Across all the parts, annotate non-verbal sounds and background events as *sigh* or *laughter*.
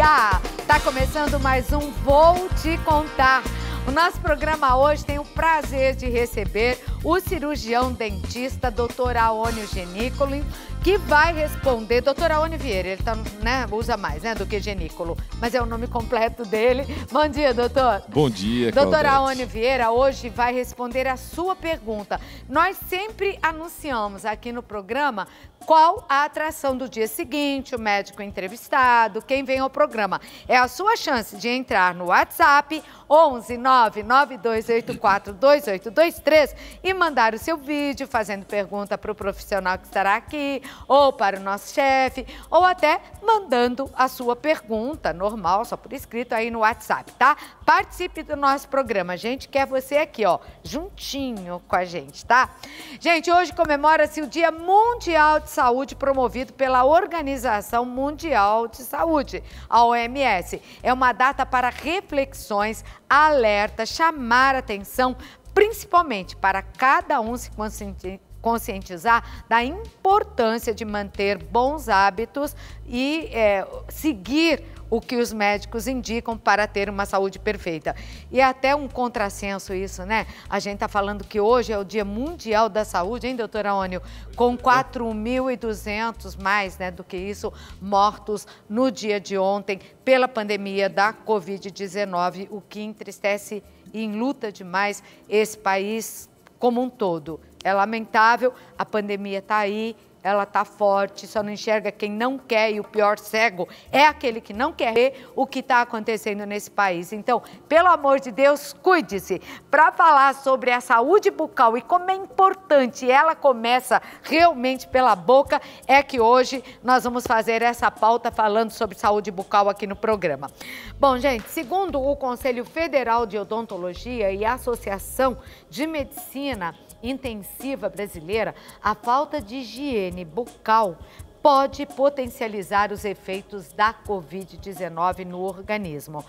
Bahia! Tá começando mais um Vou Te Contar. O nosso programa hoje tem o prazer de receber o cirurgião dentista Dr. Aônio Genicoli que vai responder. Dr. Aônio Vieira, ele tá, né, usa mais né, do que Genicolo, mas é o nome completo dele. Bom dia, doutor. Bom dia, Doutor Aônio Vieira hoje vai responder a sua pergunta. Nós sempre anunciamos aqui no programa qual a atração do dia seguinte, o médico entrevistado, quem vem ao programa. É a sua chance de entrar no WhatsApp 11 992842823 e e mandar o seu vídeo fazendo pergunta para o profissional que estará aqui, ou para o nosso chefe, ou até mandando a sua pergunta normal, só por escrito aí no WhatsApp, tá? Participe do nosso programa. A gente quer você aqui, ó, juntinho com a gente, tá? Gente, hoje comemora-se o Dia Mundial de Saúde promovido pela Organização Mundial de Saúde, a OMS. É uma data para reflexões, alerta, chamar atenção principalmente para cada um se conscientizar da importância de manter bons hábitos e é, seguir o que os médicos indicam para ter uma saúde perfeita. E é até um contrassenso isso, né? A gente está falando que hoje é o Dia Mundial da Saúde, hein, doutora Ônio? Com 4.200 mais né, do que isso mortos no dia de ontem pela pandemia da Covid-19, o que entristece muito e luta demais esse país como um todo. É lamentável, a pandemia está aí ela está forte, só não enxerga quem não quer e o pior cego é aquele que não quer ver o que está acontecendo nesse país. Então, pelo amor de Deus, cuide-se. Para falar sobre a saúde bucal e como é importante ela começa realmente pela boca, é que hoje nós vamos fazer essa pauta falando sobre saúde bucal aqui no programa. Bom, gente, segundo o Conselho Federal de Odontologia e a Associação de Medicina, intensiva brasileira, a falta de higiene bucal pode potencializar os efeitos da Covid-19 no organismo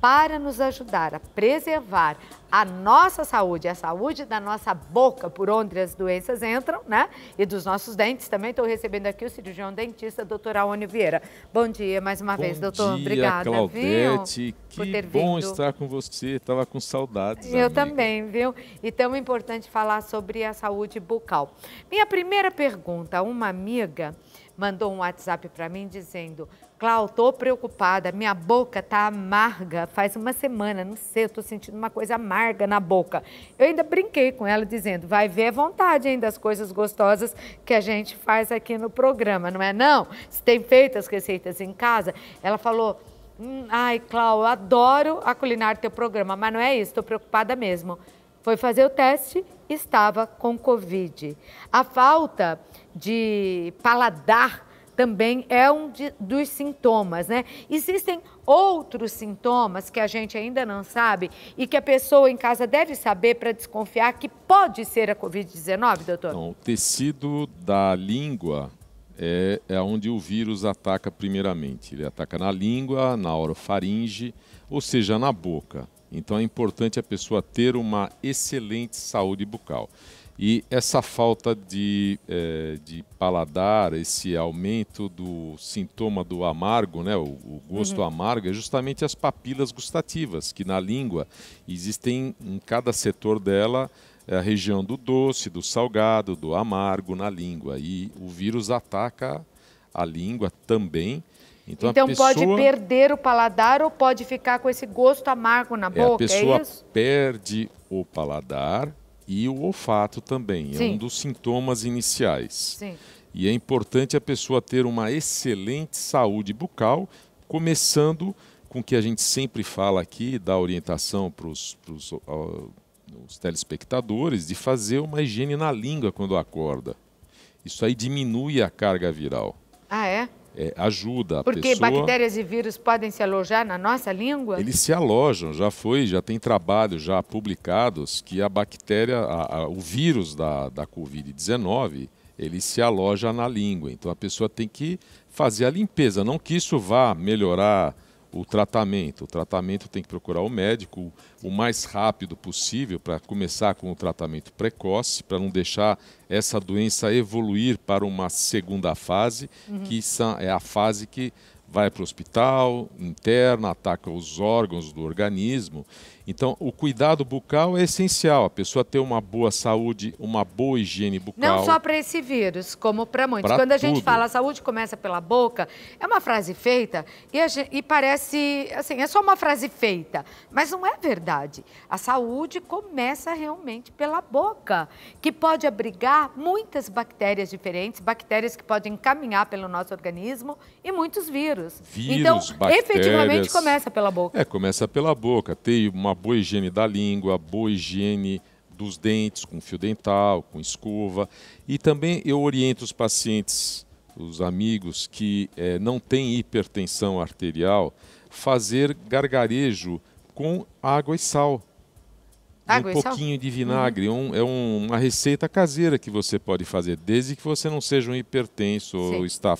para nos ajudar a preservar a nossa saúde, a saúde da nossa boca, por onde as doenças entram, né? E dos nossos dentes também. Estou recebendo aqui o cirurgião dentista, doutor Aônio Vieira. Bom dia mais uma bom vez, doutor. Dia, Obrigada, Claudete. Viu, que bom vindo. estar com você. Estava com saudades. Eu amiga. também, viu? E tão importante falar sobre a saúde bucal. Minha primeira pergunta, uma amiga mandou um WhatsApp para mim dizendo: Clau, tô preocupada, minha boca tá amarga, faz uma semana, não sei, eu tô sentindo uma coisa amarga na boca. Eu ainda brinquei com ela dizendo, vai ver a vontade ainda as coisas gostosas que a gente faz aqui no programa, não é não? Se tem feito as receitas em casa, ela falou, hum, ai Clau, eu adoro a culinária do teu programa, mas não é isso, tô preocupada mesmo. Foi fazer o teste, estava com Covid. A falta de paladar também é um de, dos sintomas, né? Existem outros sintomas que a gente ainda não sabe e que a pessoa em casa deve saber para desconfiar que pode ser a Covid-19, doutor? Não, o tecido da língua é, é onde o vírus ataca primeiramente. Ele ataca na língua, na orofaringe, ou seja, na boca. Então é importante a pessoa ter uma excelente saúde bucal. E essa falta de, é, de paladar, esse aumento do sintoma do amargo, né, o, o gosto uhum. amargo, é justamente as papilas gustativas, que na língua existem em cada setor dela eh, a região do doce, do salgado, do amargo na língua. E o vírus ataca a língua também. Então, então pessoa... pode perder o paladar ou pode ficar com esse gosto amargo na é, boca, é, a pessoa é perde o paladar, e o olfato também. É Sim. É um dos sintomas iniciais. Sim. E é importante a pessoa ter uma excelente saúde bucal, começando com o que a gente sempre fala aqui, dá orientação para os os telespectadores de fazer uma higiene na língua quando acorda. Isso aí diminui a carga viral. Ah, é? é, ajuda a Porque pessoa. Porque bactérias e vírus podem se alojar na nossa língua? Eles se alojam, já foi, já tem trabalhos já publicados que a bactéria, a, a, o vírus da, da Covid-19, ele se aloja na língua. Então a pessoa tem que fazer a limpeza, não que isso vá melhorar o tratamento. O tratamento tem que procurar o médico o mais rápido possível para começar com o tratamento precoce, para não deixar essa doença evoluir para uma segunda fase, uhum. que é a fase que vai para o hospital, interna, ataca os órgãos do organismo então, o cuidado bucal é essencial. A pessoa ter uma boa saúde, uma boa higiene bucal. Não só para esse vírus, como para muitos. Pra Quando a tudo. gente fala a saúde começa pela boca, é uma frase feita e, gente, e parece, assim, é só uma frase feita. Mas não é verdade. A saúde começa realmente pela boca, que pode abrigar muitas bactérias diferentes, bactérias que podem caminhar pelo nosso organismo e muitos vírus. vírus então, bactérias... efetivamente começa pela boca. É, começa pela boca. Tem uma boa higiene da língua, boa higiene dos dentes, com fio dental, com escova. E também eu oriento os pacientes, os amigos que é, não têm hipertensão arterial, fazer gargarejo com água e sal. Água um pouquinho sal? de vinagre. Uhum. Um, é um, uma receita caseira que você pode fazer, desde que você não seja um hipertenso Sim. ou está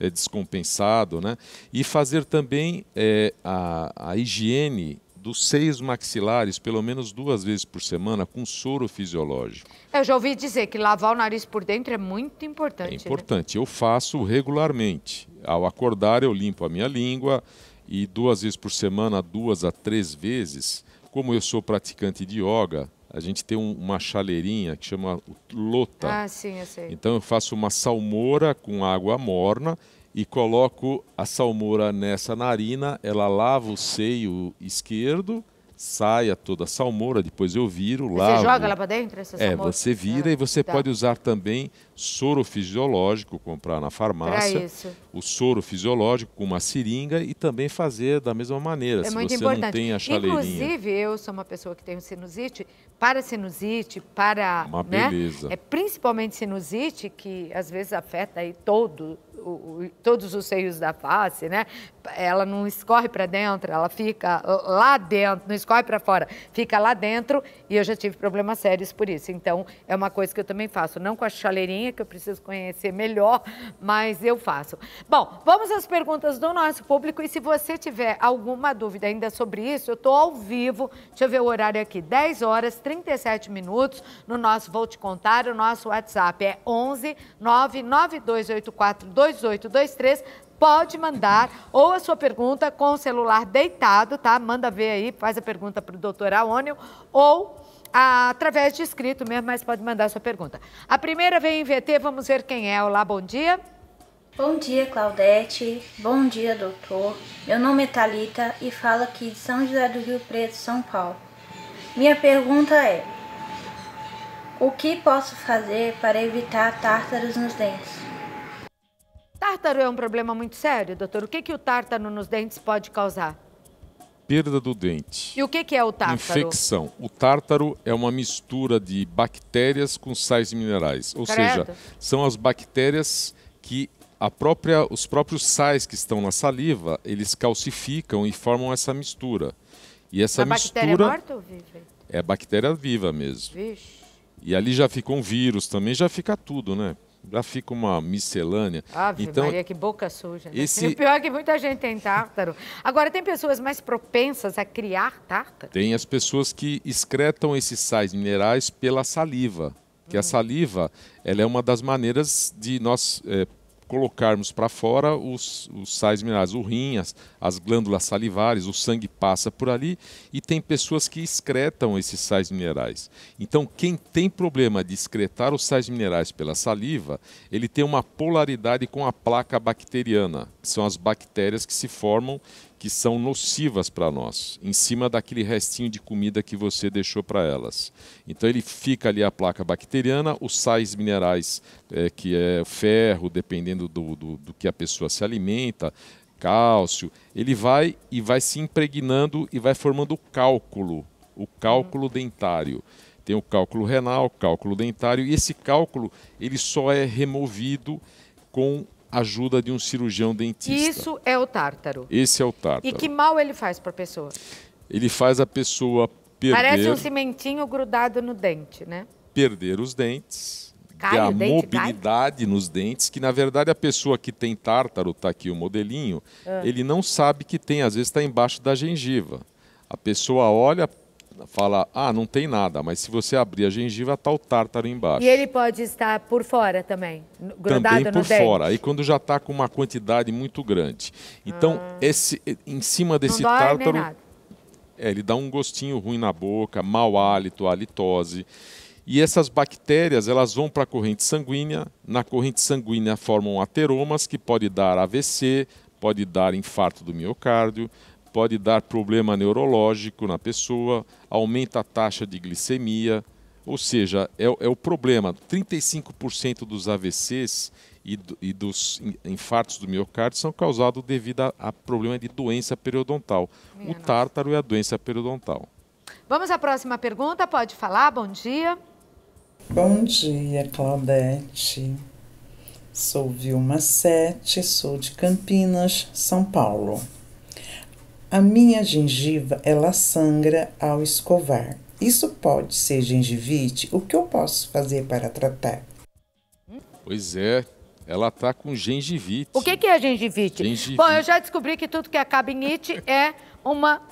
é, descompensado, né? E fazer também é, a, a higiene dos seios maxilares pelo menos duas vezes por semana com soro fisiológico. Eu já ouvi dizer que lavar o nariz por dentro é muito importante. É né? importante. Né? Eu faço regularmente. Ao acordar, eu limpo a minha língua e duas vezes por semana, duas a três vezes. Como eu sou praticante de yoga, a gente tem um, uma chaleirinha que chama lota. Ah, sim, eu sei. Então eu faço uma salmoura com água morna e coloco a salmoura nessa narina, ela lava o seio esquerdo, saia toda a salmoura, depois eu viro, lavo. Você joga ela para dentro essa é, salmoura? É, você vira ah, e você tá. pode usar também soro fisiológico, comprar na farmácia, o soro fisiológico com uma seringa e também fazer da mesma maneira, é se muito você importante. não tem a chaleirinha. Inclusive, eu sou uma pessoa que tenho sinusite, para sinusite, para... Uma né? beleza. É principalmente sinusite, que às vezes afeta aí todo, todos os seios da face, né? Ela não escorre para dentro, ela fica lá dentro, não escorre para fora, fica lá dentro e eu já tive problemas sérios por isso. Então, é uma coisa que eu também faço, não com a chaleirinha, minha, que eu preciso conhecer melhor, mas eu faço. Bom, vamos às perguntas do nosso público e se você tiver alguma dúvida ainda sobre isso, eu estou ao vivo, deixa eu ver o horário aqui, 10 horas 37 minutos no nosso Vou Te Contar, o nosso WhatsApp é 11 99284 2823, pode mandar ou a sua pergunta com o celular deitado, tá? Manda ver aí, faz a pergunta para o doutor Aônio ou através de escrito mesmo, mas pode mandar sua pergunta. A primeira vem em VT, vamos ver quem é. Olá, bom dia. Bom dia, Claudete. Bom dia, doutor. Meu nome é Thalita e falo aqui de São José do Rio Preto, São Paulo. Minha pergunta é: O que posso fazer para evitar tártaros nos dentes? Tártaro é um problema muito sério, doutor. O que, que o tártaro nos dentes pode causar? perda do dente. E o que, que é o tártaro? Infecção. O tártaro é uma mistura de bactérias com sais minerais. Ou Credo. seja, são as bactérias que a própria, os próprios sais que estão na saliva, eles calcificam e formam essa mistura. E essa a mistura... bactéria é morta ou vive? É bactéria viva mesmo. Vixe. E ali já fica um vírus também, já fica tudo, né? já fica uma miscelânea. Ave então, Maria, que boca suja. Né? Esse... E *laughs* o pior é que muita gente tem tártaro. Agora, tem pessoas mais propensas a criar tártaro? Tem as pessoas que excretam esses sais minerais pela saliva. Que a hum. saliva ela é uma das maneiras de nós é, colocarmos para fora os, os sais minerais, o rim, as, as, glândulas salivares, o sangue passa por ali e tem pessoas que excretam esses sais minerais. Então, quem tem problema de excretar os sais minerais pela saliva, ele tem uma polaridade com a placa bacteriana, que são as bactérias que se formam que são nocivas para nós, em cima daquele restinho de comida que você deixou para elas. Então ele fica ali a placa bacteriana, os sais minerais, é, que é ferro, dependendo do, do, do que a pessoa se alimenta, cálcio, ele vai e vai se impregnando e vai formando o cálculo, o cálculo dentário. Tem o cálculo renal, cálculo dentário, e esse cálculo ele só é removido com ajuda de um cirurgião dentista. Isso é o tártaro. Esse é o tártaro. E que mal ele faz para a pessoa? Ele faz a pessoa perder. Parece um cimentinho grudado no dente, né? Perder os dentes. Cai a dente, mobilidade cai? nos dentes, que na verdade a pessoa que tem tártaro, está aqui o modelinho, ah. ele não sabe que tem, às vezes está embaixo da gengiva. A pessoa olha, fala, ah, não tem nada, mas se você abrir a gengiva, está o tártaro embaixo. E ele pode estar por fora também, grudado também por fora. Aí quando já está com uma quantidade muito grande. Então, ah. esse, em cima desse não dói, tártaro, é, ele dá um gostinho ruim na boca, mau hálito, halitose. E essas bactérias, elas vão para a corrente sanguínea. Na corrente sanguínea formam ateromas que pode dar AVC, pode dar infarto do miocárdio, pode dar problema neurológico na pessoa, aumenta a taxa de glicemia, ou seja, é, é o problema. 35% dos AVCs e, do, e, dos infartos do miocárdio são causados devido a, a problema de doença periodontal. Minha o nossa. tártaro é a doença periodontal. Vamos à próxima pergunta, pode falar, bom dia. Bom dia, Claudete. Sou Vilma Sete, sou de Campinas, São Paulo. A minha gengiva, ela sangra ao escovar. Isso pode ser gengivite? O que eu posso fazer para tratar? Pois é, ela tá com gengivite. O que, que é gengivite? gengivite? Bom, eu já descobri que tudo que acaba em it é uma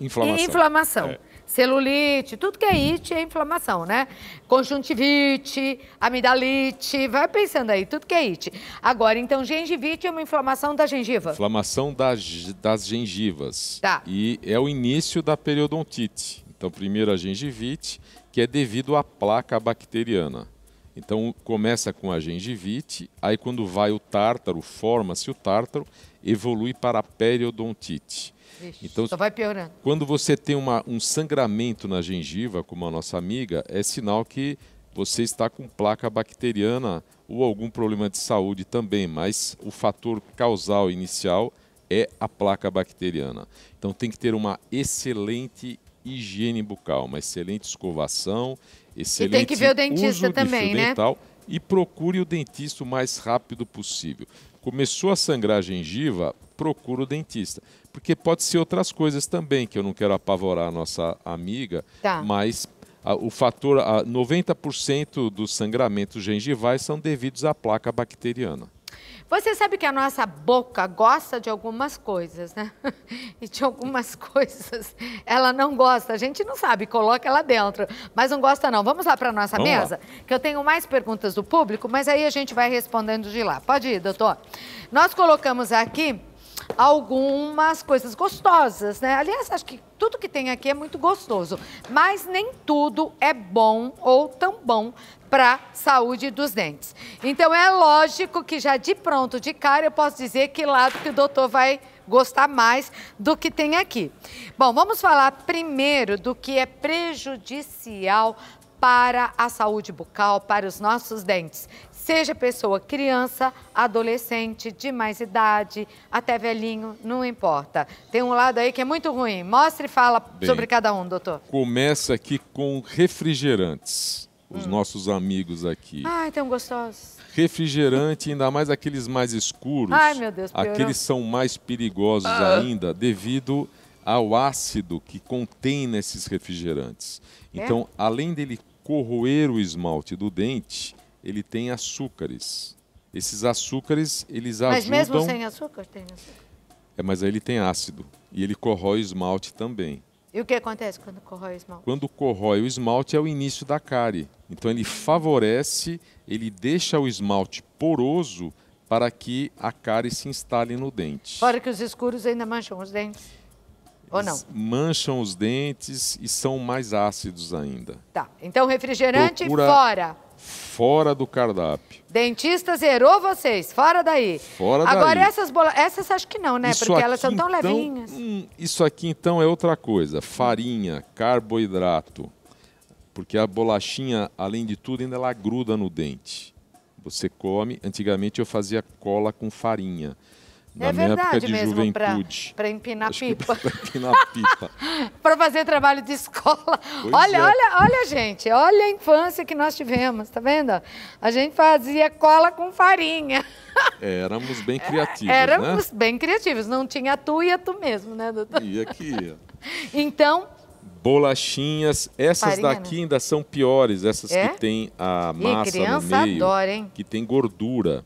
inflamação. inflamação. É celulite, tudo que é it é inflamação, né? Conjuntivite, amidalite, vai pensando aí, tudo que é it. Agora, então, gengivite é uma inflamação da gengiva? Inflamação das, das gengivas. Tá. E é o início da periodontite. Então, primeiro a gengivite, que é devido à placa bacteriana. Então começa com a gengivite, aí quando vai o tártaro, forma-se o tártaro, evolui para a periodontite. Vixe, então, só vai piorando. Quando você tem uma, um sangramento na gengiva, como a nossa amiga, é sinal que você está com placa bacteriana ou algum problema de saúde também, mas o fator causal inicial é a placa bacteriana. Então tem que ter uma excelente higiene bucal, uma excelente escovação, excelente e tem que ver o dentista também, de né? e procure o dentista o mais rápido possível. Começou a sangrar a gengiva, procure o dentista porque pode ser outras coisas também, que eu não quero apavorar a nossa amiga, tá. mas a, o fator, a, 90% dos sangramentos gengivais são devidos à placa bacteriana. Você sabe que a nossa boca gosta de algumas coisas, né? *laughs* E de algumas *laughs* coisas ela não gosta. A gente não sabe, coloca ela dentro, mas não gosta não. Vamos lá para nossa Vamos mesa, lá. que eu tenho mais perguntas do público, mas aí a gente vai respondendo de lá. Pode ir, doutor. Nós colocamos aqui algumas coisas gostosas, né? Aliás, acho que tudo que tem aqui é muito gostoso, mas nem tudo é bom ou tão bom para saúde dos dentes. Então é lógico que já de pronto, de cara, eu posso dizer que lado que o doutor vai gostar mais do que tem aqui. Bom, vamos falar primeiro do que é prejudicial para a saúde bucal, para os nossos dentes. Seja pessoa criança, adolescente, de mais idade, até velhinho, não importa. Tem um lado aí que é muito ruim. Mostre e fala Bem, sobre cada um, doutor. Começa aqui com refrigerantes. Os hum. nossos amigos aqui. Ai, tão gostosos. Refrigerante, ainda mais aqueles mais escuros. Ai, meu Deus, piorou. Aqueles são mais perigosos ah. ainda devido ao ácido que contém nesses refrigerantes. É? Então, além dele corroer o esmalte do dente, ele tem açúcares. Esses açúcares, eles mas ajudam... Mas mesmo sem açúcar, tem açúcar? É, mas aí ele tem ácido. E ele corrói o esmalte também. E o que acontece quando corrói o esmalte? Quando corrói o esmalte é o início da cárie. Então ele favorece, ele deixa o esmalte poroso para que a cárie se instale no dente. Fora que os escuros ainda mancham os dentes. Ou não? Mancham os dentes e são mais ácidos ainda. Tá. Então refrigerante Procura... fora fora do cardápio. Dentista zerou vocês, fora daí. Fora daí. Agora essas bolachas essas acho que não, né? Isso Porque elas são tão então, levinhas. Hum, isso aqui então é outra coisa, farinha, carboidrato. Porque a bolachinha, além de tudo, ainda ela gruda no dente. Você come, antigamente eu fazia cola com farinha. Na é verdade mesmo, para empinar, pipa. empinar *laughs* pipa. para fazer trabalho de escola. Pois olha, é. olha, olha, gente, olha a infância que nós tivemos, tá vendo? A gente fazia cola com farinha. É, éramos bem *laughs* é, criativos. Né? Éramos né? bem criativos, não tinha tu e tu mesmo, né, doutor? Ia que ia. *laughs* Então, bolachinhas. Essas Farinha, daqui né? ainda são piores, essas é? que tem a massa e criança no meio, adora, hein? que tem gordura.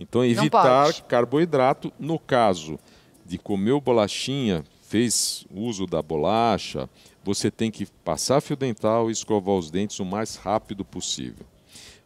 Então, evitar carboidrato. No caso de comer bolachinha, fez uso da bolacha, você tem que passar fio dental e escovar os dentes o mais rápido possível.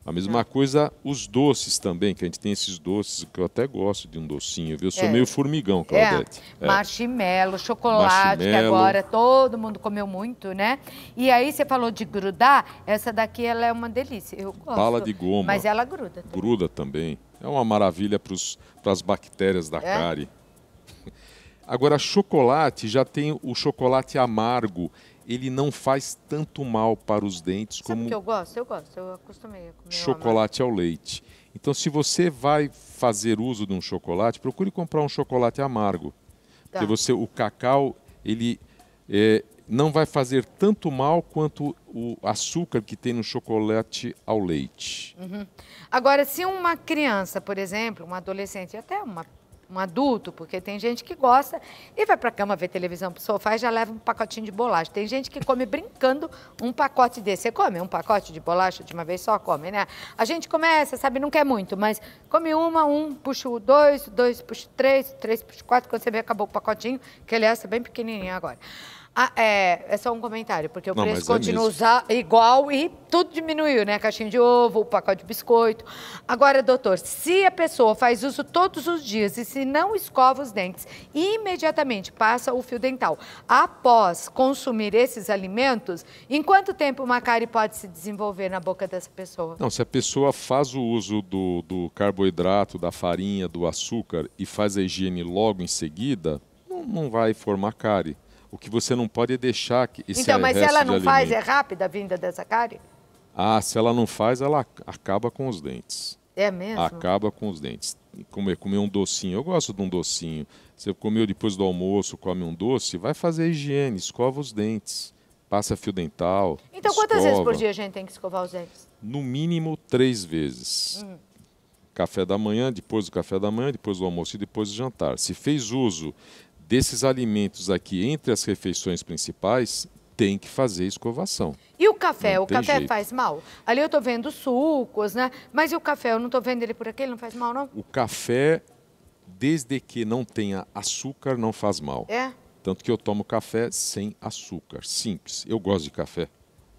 A mesma é. coisa os doces também, que a gente tem esses doces que eu até gosto de um docinho, viu? Eu sou é. meio formigão, Claudete. É. é. Marshmallow, chocolate, Marshmallow. que agora todo mundo comeu muito, né? E aí você falou de grudar, essa daqui ela é uma delícia. Eu gosto. Bala de goma. Mas ela gruda. Também. Gruda também. É uma maravilha para as bactérias da é? cárie. *laughs* Agora, chocolate, já tem o chocolate amargo. Ele não faz tanto mal para os dentes Sabe como. Sabe que eu gosto? Eu gosto, eu acostumei a comer. Chocolate ao leite. Então, se você vai fazer uso de um chocolate, procure comprar um chocolate amargo. Tá. Porque você, o cacau, ele é, não vai fazer tanto mal quanto o açúcar que tem no chocolate ao leite. Uhum. Agora, se uma criança, por exemplo, um adolescente, até uma, um adulto, porque tem gente que gosta e vai para a cama ver televisão para o sofá e já leva um pacotinho de bolacha. Tem gente que come brincando um pacote desse. Você come um pacote de bolacha de uma vez só? Come, né? A gente começa, sabe, não quer muito, mas come uma, um, puxa o dois, dois, puxa o três, três, puxa o quatro. Quando você vê, acabou o pacotinho, que ele é essa bem pequenininho agora. Ah, é, é só um comentário, porque o não, preço é continua é igual e tudo diminuiu, né? caixinha de ovo, o pacote de biscoito. Agora, doutor, se a pessoa faz uso todos os dias e se não escova os dentes imediatamente passa o fio dental após consumir esses alimentos, em quanto tempo uma cárie pode se desenvolver na boca dessa pessoa? Não, se a pessoa faz o uso do, do carboidrato, da farinha, do açúcar e faz a higiene logo em seguida, não, não vai formar cárie. O que você não pode é deixar que. Esse então, mas se ela não faz, é rápida a vinda dessa cárie? Ah, se ela não faz, ela acaba com os dentes. É mesmo? Acaba com os dentes. Comer, é, comer um docinho. Eu gosto de um docinho. Você comeu depois do almoço, come um doce, vai fazer higiene, escova os dentes, passa fio dental. Então, escova. quantas vezes por dia a gente tem que escovar os dentes? No mínimo três vezes. Hum. Café da manhã, depois do café da manhã, depois do almoço e depois do jantar. Se fez uso desses alimentos aqui entre as refeições principais, tem que fazer escovação. E o café? Não o café jeito. faz mal? Ali eu estou vendo sucos, né? Mas e o café? Eu não estou vendo ele por aqui, ele não faz mal, não? O café, desde que não tenha açúcar, não faz mal. É? Tanto que eu tomo café sem açúcar, simples. Eu gosto de café.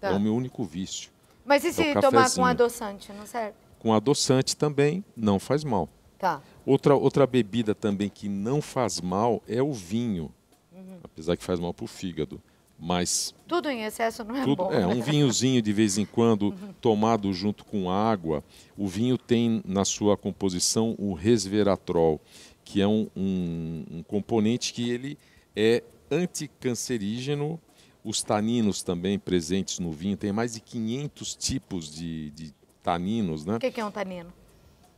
Tá. É o meu único vício. Mas e é se é tomar com adoçante, não serve? Com adoçante também não faz mal. Tá. Outra, outra bebida também que não faz mal é o vinho, uhum. apesar que faz mal para o fígado. Mas tudo em excesso não é tudo, bom. É né? um vinhozinho de vez em quando uhum. tomado junto com água. O vinho tem na sua composição o resveratrol, que é um, um, um componente que ele é anticancerígeno. Os taninos também presentes no vinho tem mais de 500 tipos de, de taninos, né? O que, que é um tanino?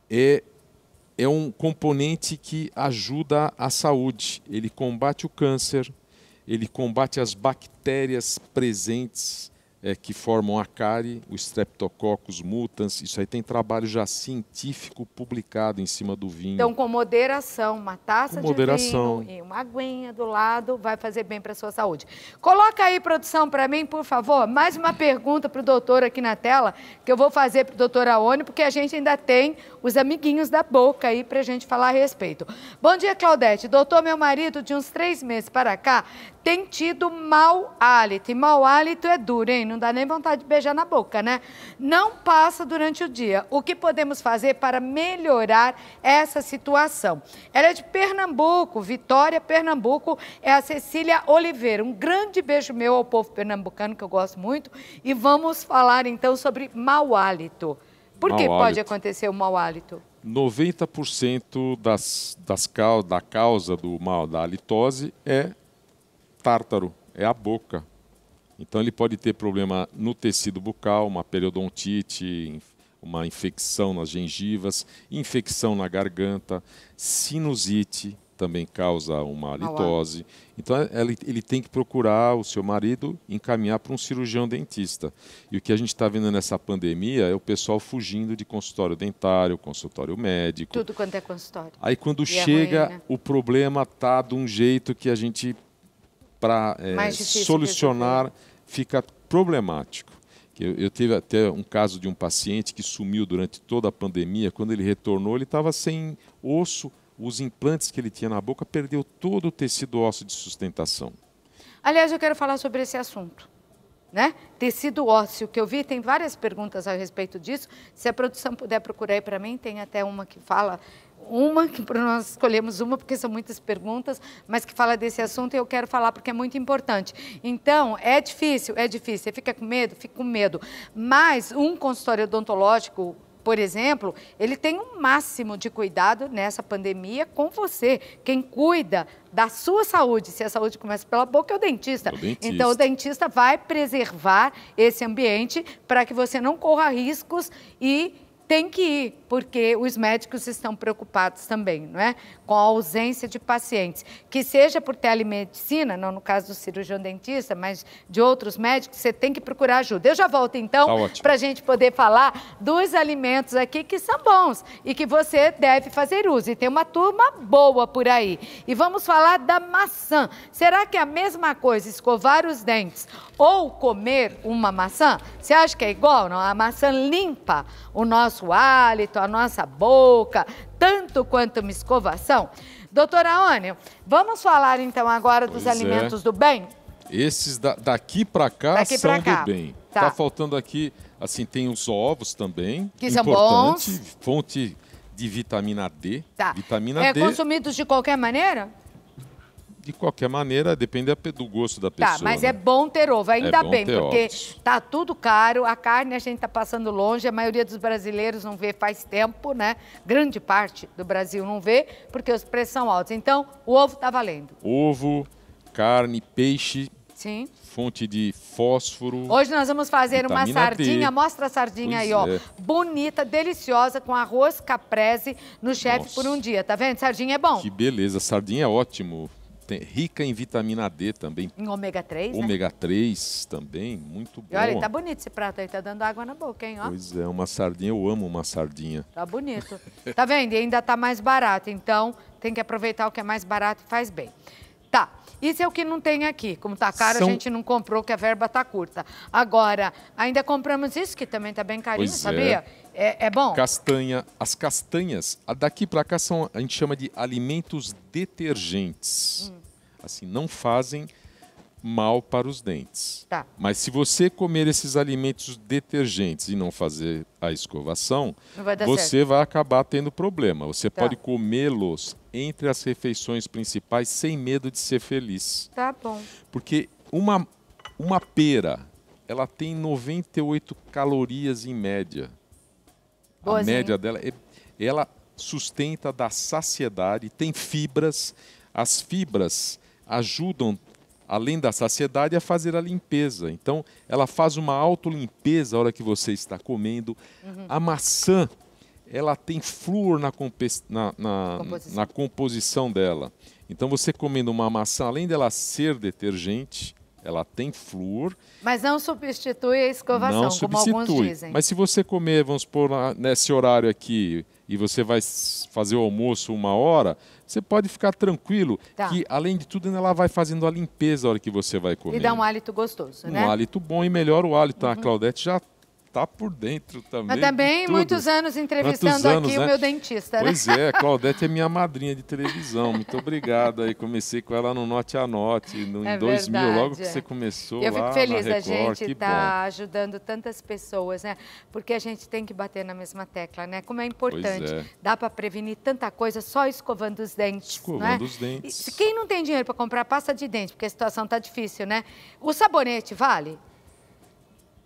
É é um componente que ajuda a saúde. Ele combate o câncer, ele combate as bactérias presentes é, que formam a cárie, o streptococcus mutans. Isso aí tem trabalho já científico publicado em cima do vinho. Então, com moderação, uma taça com moderação. de vinho e uma aguinha do lado vai fazer bem para a sua saúde. Coloca aí, produção, para mim, por favor, mais uma pergunta para o doutor aqui na tela, que eu vou fazer para o doutor Aone, porque a gente ainda tem os amiguinhos da boca aí para a gente falar a respeito. Bom dia, Claudete. Doutor, meu marido, de uns três meses para cá, tem tido mau hálito. E mau hálito é duro, hein? não dá nem vontade de beijar na boca, né? Não passa durante o dia. O que podemos fazer para melhorar essa situação? Ela é de Pernambuco, Vitória, Pernambuco, é a Cecília Oliveira. Um grande beijo meu ao povo pernambucano, que eu gosto muito. E vamos falar então sobre mau hálito. Por mau que hálito. pode acontecer o mau hálito? 90% das, das, da causa do mal da halitose é tártaro, é a boca. Então ele pode ter problema no tecido bucal, uma periodontite, uma infecção nas gengivas, infecção na garganta, sinusite também causa uma halitose. Então é, ele, ele tem que procurar o seu marido, encaminhar para um cirurgião dentista. E o que a gente está vendo nessa pandemia é o pessoal fugindo de consultório dentário, consultório médico. Tudo quanto é consultório. Aí quando e é chega, né? o problema está de um jeito que a gente para é, solucionar resolver fica problemático. Eu, eu tive até um caso de um paciente que sumiu durante toda a pandemia. Quando ele retornou, ele estava sem osso, os implantes que ele tinha na boca perdeu todo o tecido ósseo de sustentação. Aliás, eu quero falar sobre esse assunto. Né? Tecido ósseo, que eu vi, tem várias perguntas a respeito disso. Se a produção puder procurar aí para mim, tem até uma que fala uma, que nós escolhemos uma porque são muitas perguntas, mas que fala desse assunto e eu quero falar porque é muito importante. Então, é difícil, é difícil. Você fica com medo? Fica com medo. Mas um consultório odontológico, por exemplo, ele tem um máximo de cuidado nessa pandemia com você. Quem cuida da sua saúde, se a saúde começa pela boca, é o dentista. É o dentista. Então, o dentista vai preservar esse ambiente para que você não corra riscos e tem que ir, porque os médicos estão preocupados também, não é? Com a ausência de pacientes, que seja por telemedicina, não no caso do cirurgião dentista, mas de outros médicos, você tem que procurar ajuda. Eu já volto então tá para a gente poder falar dos alimentos aqui que são bons e que você deve fazer uso. E tem uma turma boa por aí. E vamos falar da maçã. Será que é a mesma coisa escovar os dentes ou comer uma maçã? Você acha que é igual? Não? A maçã limpa o nosso nosso hálito, a nossa boca, tanto quanto uma escovação. Doutora Ônio, vamos falar então agora pois dos é. alimentos do bem? Esses da, daqui para cá daqui são pra cá. do bem. Tá. tá. faltando aqui, assim, tem os ovos também. Que são bons. Fonte de vitamina D. Tá. Vitamina é D. É consumidos de qualquer maneira? de qualquer maneira, depende do gosto da pessoa. Tá, mas é né? é bom ter ovo, ainda é bem, porque ovos. tá tudo caro, a carne a gente está passando longe, a maioria dos brasileiros não vê faz tempo, né? Grande parte do Brasil não vê, porque os preços são altos. Então, o ovo está valendo. Ovo, carne, peixe. Sim. Fonte de fósforo. Hoje nós vamos fazer uma sardinha, D. mostra a sardinha pois aí, ó. É. Bonita, deliciosa, com arroz caprese no chefe por um dia, tá vendo? Sardinha é bom. Que beleza, sardinha é ótimo tem, rica em vitamina D também. Em ômega 3, né? Ômega né? 3 também, muito bom. E olha, tá bonito esse prato aí, tá dando água na boca, hein? Ó. Pois é, uma sardinha, eu amo uma sardinha. Tá bonito. tá vendo? E ainda tá mais barato, então tem que aproveitar o que é mais barato e faz bem. Tá, isso é o que não tem aqui. Como tá caro, São... a gente não comprou, que a verba tá curta. Agora, ainda compramos isso, que também tá bem carinho, pois é. sabia? É. É, é bom? Castanha. As castanhas, daqui para cá, são, a gente chama de alimentos detergentes. Hum. Assim, não fazem mal para os dentes. Tá. Mas se você comer esses alimentos detergentes e não fazer a escovação, vai você certo. vai acabar tendo problema. Você tá. pode comê-los entre as refeições principais sem medo de ser feliz. Tá bom. Porque uma, uma pera, ela tem 98 calorias em média. Boazinha. A média dela, é, ela sustenta da saciedade, tem fibras. As fibras ajudam, além da saciedade, a fazer a limpeza. Então, ela faz uma autolimpeza a hora que você está comendo. Uhum. A maçã, ela tem flúor na, na, na, composição. na composição dela. Então, você comendo uma maçã, além dela ser detergente, ela tem flúor. Mas não substitui a escovação, não substitui, como alguns dizem. Mas se você comer, vamos supor, nesse horário aqui, e você vai fazer o almoço uma hora, você pode ficar tranquilo tá. que, além de tudo, ela vai fazendo a limpeza a hora que você vai comer. E dá um hálito gostoso, né? Um hálito bom e melhora o hálito. Tá? Uhum. A Claudete já tá por dentro também. Mas também muitos anos entrevistando anos, aqui né? o meu dentista. Né? Pois é, *laughs* Claudete é minha madrinha de televisão. Muito obrigada. Aí comecei com ela no Note a Note, no, é em 2000, verdade. logo que você começou. Eu fico feliz a gente tá ajudando tantas pessoas, né? Porque a gente tem que bater na mesma tecla, né? Como é importante. É. Dá para prevenir tanta coisa só escovando os dentes. Escovando né? os dentes. E, quem não tem dinheiro para comprar pasta de dente, porque a situação está difícil, né? O sabonete vale?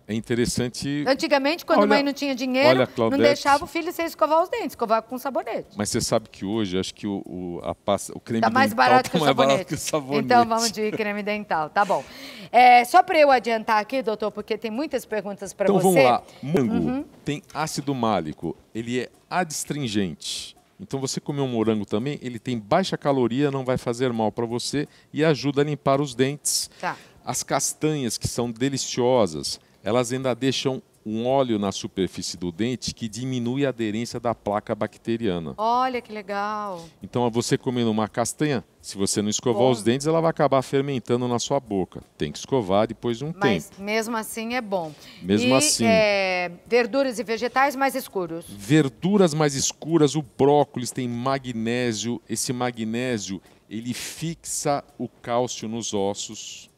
é interessante. Antigamente, quando a mãe não tinha dinheiro, olha, Claudete, não deixava o filho sem escovar os dentes, escovar com sabonete. Mas você sabe que hoje, acho que o, o, a pasta, o creme tá dental é barato tá mais sabonete. barato que o sabonete. Então vamos de creme dental, tá bom. É, só para eu adiantar aqui, doutor, porque tem muitas perguntas para então, você. Então vamos lá. Morango uhum. tem ácido málico, ele é adstringente. Então você comer um morango também, ele tem baixa caloria, não vai fazer mal para você e ajuda a limpar os dentes. Tá. As castanhas, que são deliciosas, elas ainda deixam um óleo na superfície do dente que diminui a aderência da placa bacteriana. Olha que legal! Então, você comendo uma castanha, se você não escovar bom. os dentes, ela vai acabar fermentando na sua boca. Tem que escovar depois de um mas, tempo. Mas mesmo assim é bom. Mesmo e, assim. É, verduras e vegetais mais escuros. Verduras mais escuras, o brócolis tem magnésio. Esse magnésio ele fixa o cálcio nos ossos.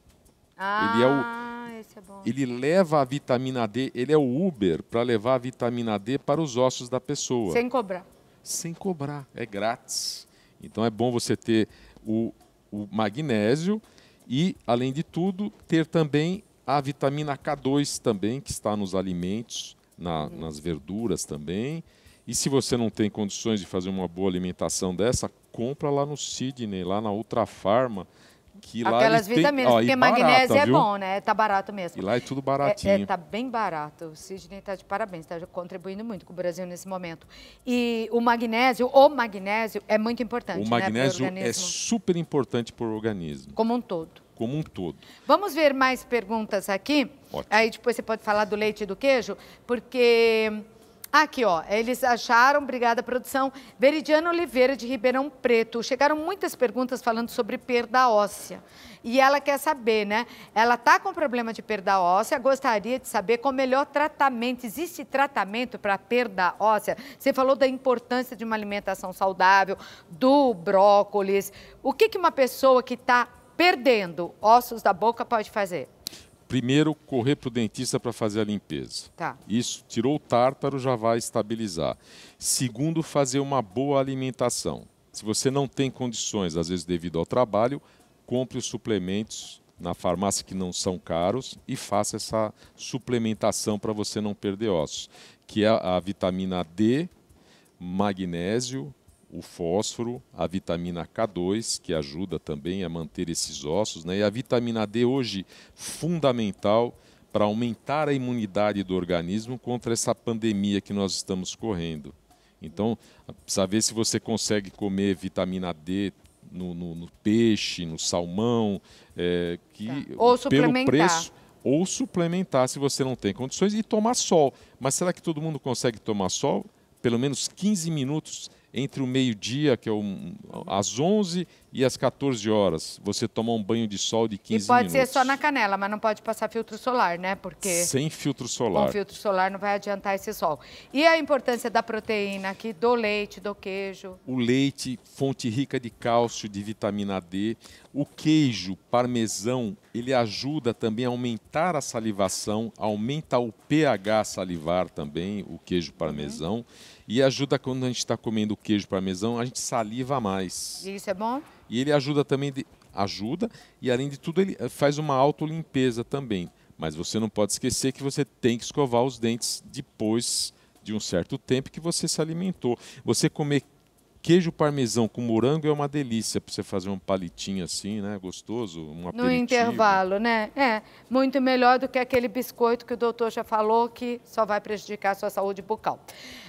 Ah. Ele é o é ele leva a vitamina D, ele é o Uber para levar a vitamina D para os ossos da pessoa. Sem cobrar. Sem cobrar, é grátis. Então é bom você ter o, o magnésio e, além de tudo, ter também a vitamina K2 também, que está nos alimentos, na, uhum. nas verduras também. E se você não tem condições de fazer uma boa alimentação dessa, compra lá no Sidney, lá na Ultra Farma que lá Aquelas vitaminas, tem... ó, porque barata, magnésio é viu? é bom, né? Tá barato mesmo. E lá é tudo baratinho. É, é tá bem barato. O Sidney tá de parabéns, tá contribuindo muito com o Brasil nesse momento. E o magnésio, o magnésio é muito importante, O né, magnésio né, é super importante para o organismo. Como um todo como um todo. Vamos ver mais perguntas aqui. Ótimo. Aí depois você pode falar do leite e do queijo, porque Aqui, ó, eles acharam, obrigada produção, Veridiana Oliveira de Ribeirão Preto. Chegaram muitas perguntas falando sobre perda óssea. E ela quer saber, né? Ela tá com problema de perda óssea, gostaria de saber qual o melhor tratamento. Existe tratamento para perda óssea? Você falou da importância de uma alimentação saudável, do brócolis. O que, que uma pessoa que está perdendo ossos da boca pode fazer? Primeiro, correr para o dentista para fazer a limpeza. Tá. Isso, tirou o tártaro, já vai estabilizar. Segundo, fazer uma boa alimentação. Se você não tem condições, às vezes devido ao trabalho, compre os suplementos na farmácia que não são caros e faça essa suplementação para você não perder ossos, que é a vitamina D, magnésio, o fósforo, a vitamina K2, que ajuda também a manter esses ossos, né? e a vitamina D hoje fundamental para aumentar a imunidade do organismo contra essa pandemia que nós estamos correndo. Então, precisa ver se você consegue comer vitamina D no, no, no peixe, no salmão, é, que tá. ou pelo preço ou suplementar se você não tem condições e tomar sol. Mas será que todo mundo consegue tomar sol? Pelo menos 15 minutos entre o meio-dia, que é um, às 11 e às 14 horas, você toma um banho de sol de 15 minutos. E pode minutos. ser só na canela, mas não pode passar filtro solar, né? Porque sem filtro solar. Com filtro solar não vai adiantar esse sol. E a importância da proteína aqui, do leite, do queijo? O leite, fonte rica de cálcio, de vitamina D. O queijo, parmesão, ele ajuda também a aumentar a salivação, aumenta o pH salivar também, o queijo parmesão. Uhum e ajuda quando a gente está comendo queijo parmesão, a gente saliva mais. E isso é bom? E ele ajuda também, de, ajuda, e além de tudo, ele eh, faz uma auto limpeza também. Mas você não pode esquecer que você tem que escovar os dentes depois de um certo tempo que você se alimentou. Você comer queijo parmesão com morango é uma delícia para você fazer um palitinho assim, né? Gostoso, um aperitivo. No intervalo, né? É, muito melhor do que aquele biscoito que o doutor já falou que só vai prejudicar a sua saúde bucal.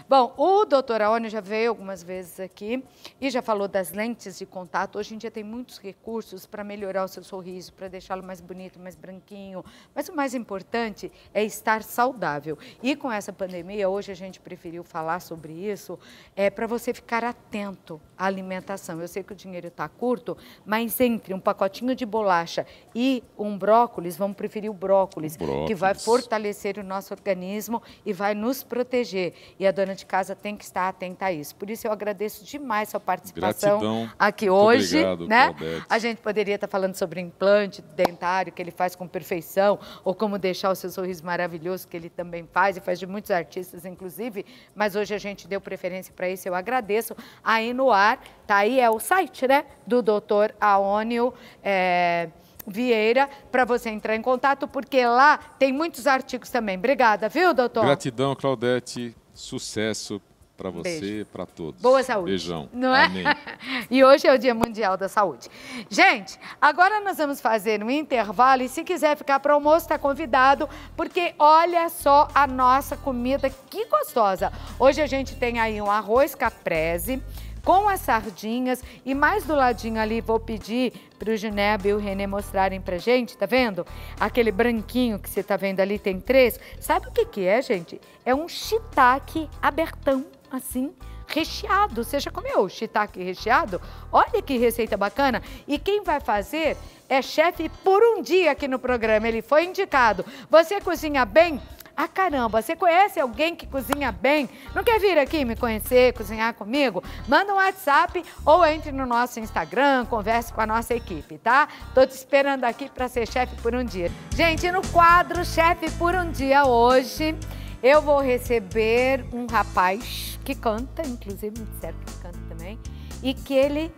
Bom, o doutor Aone já veio algumas vezes aqui e já falou das lentes de contato. Hoje em dia tem muitos recursos para melhorar o seu sorriso, para deixá-lo mais bonito, mais branquinho. Mas o mais importante é estar saudável. E com essa pandemia, hoje a gente preferiu falar sobre isso, é para você ficar atento alimento, alimentação. Eu sei que o dinheiro está curto, mas entre um pacotinho de bolacha e um brócolis, vamos preferir o brócolis, brócolis, que vai fortalecer o nosso organismo e vai nos proteger. E a dona de casa tem que estar atenta a isso. Por isso eu agradeço demais sua participação Gratidão. aqui Muito hoje. Obrigado, né? A gente poderia estar falando sobre implante dentário que ele faz com perfeição ou como deixar o seu sorriso maravilhoso que ele também faz e faz de muitos artistas, inclusive. Mas hoje a gente deu preferência para isso. Eu agradeço a aí no ar. Tá aí é o site, né, do Dr. Aônio é, Vieira para você entrar em contato, porque lá tem muitos artigos também. Obrigada, viu, doutor? Gratidão, Claudete. Sucesso para você, para todos. Boa saúde. Beijão. Não é? Amém. *laughs* e hoje é o Dia Mundial da Saúde. Gente, agora nós vamos fazer um intervalo e se quiser ficar para almoço, está convidado, porque olha só a nossa comida, que gostosa. Hoje a gente tem aí um arroz caprese com as sardinhas. E mais do ladinho ali, vou pedir para o Juneb e o Renê mostrarem para gente, tá vendo? Aquele branquinho que você tá vendo ali, tem três. Sabe o que que é, gente? É um shiitake abertão, assim, recheado. Você já comeu shiitake recheado? Olha que receita bacana. E quem vai fazer é chefe por um dia aqui no programa. Ele foi indicado. Você cozinha bem? Ah, caramba, você conhece alguém que cozinha bem? Não quer vir aqui me conhecer, cozinhar comigo? Manda um WhatsApp ou entre no nosso Instagram, converse com a nossa equipe, tá? Tô te esperando aqui para ser chefe por um dia. Gente, no quadro Chefe por um Dia hoje, eu vou receber um rapaz que canta, inclusive me disseram que canta também, e que ele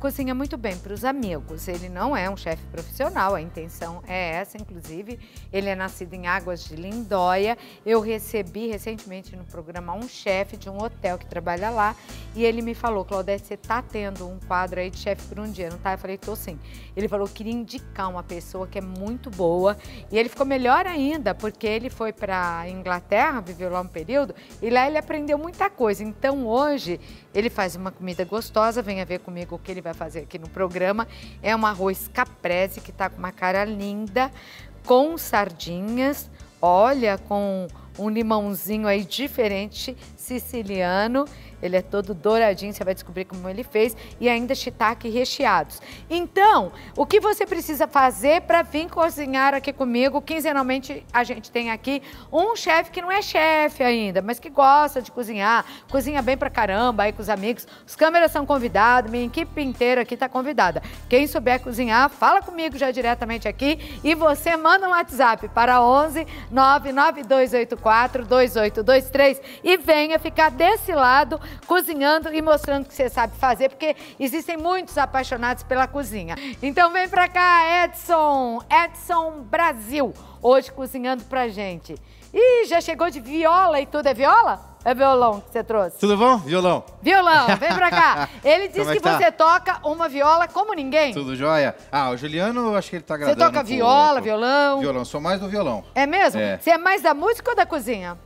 cozinha muito bem para os amigos. Ele não é um chefe profissional, a intenção é essa, inclusive. Ele é nascido em Águas de Lindóia. Eu recebi recentemente no programa um chefe de um hotel que trabalha lá e ele me falou, Claudete, você tá tendo um quadro aí de chefe por um dia, não está? Eu falei, tô sim. Ele falou, queria indicar uma pessoa que é muito boa e ele ficou melhor ainda porque ele foi para Inglaterra, viveu lá um período e lá ele aprendeu muita coisa. Então hoje ele faz uma comida gostosa, Venha ver comigo o que ele vai vai fazer aqui no programa. É um arroz caprese que está com uma cara linda, com sardinhas, olha, com um limãozinho aí diferente, siciliano ele é todo douradinho, você vai descobrir como ele fez. E ainda shiitake recheados. Então, o que você precisa fazer para vir cozinhar aqui comigo? Quinzenalmente a gente tem aqui um chefe que não é chefe ainda, mas que gosta de cozinhar, cozinha bem pra caramba aí com os amigos. Os câmeras são convidados, minha equipe inteira aqui tá convidada. Quem souber cozinhar, fala comigo já diretamente aqui e você manda um WhatsApp para 11 99284 2823 e venha ficar desse lado cozinhando e mostrando o que você sabe fazer, porque existem muitos apaixonados pela cozinha. Então vem pra cá, Edson! Edson Brasil, hoje cozinhando pra gente. Ih, já chegou de viola e tudo. É viola? É violão que você trouxe. Tudo bom? Violão. Violão, vem pra cá. *laughs* Ele disse é que, que tá? você toca uma viola como ninguém. Tudo jóia. Ah, o Juliano, eu acho que ele tá agradando. Você toca viola, violão? Violão, sou mais do violão. É mesmo? É. Você é mais da música ou da cozinha?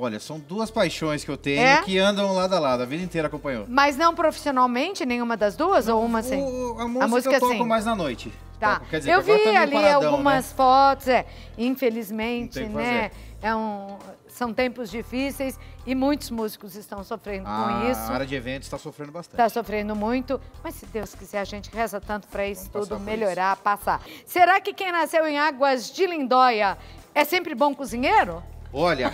Olha, são duas paixões que eu tenho é? que andam lado a lado, a vida inteira acompanhou. Mas não profissionalmente, nenhuma das duas? Não, ou uma sim? a, música a música eu toco sim. mais na noite. Tá. Toco, quer dizer, eu vi tá ali paradão, né? algumas né? fotos, é, infelizmente, né? É um, são tempos difíceis e muitos músicos estão sofrendo com ah, isso. A área de eventos está sofrendo bastante. Está sofrendo muito, mas se Deus quiser, a gente reza tanto para isso Vamos tudo melhorar, isso. passar. Será que quem nasceu em Águas de Lindóia é sempre bom cozinheiro? Olha,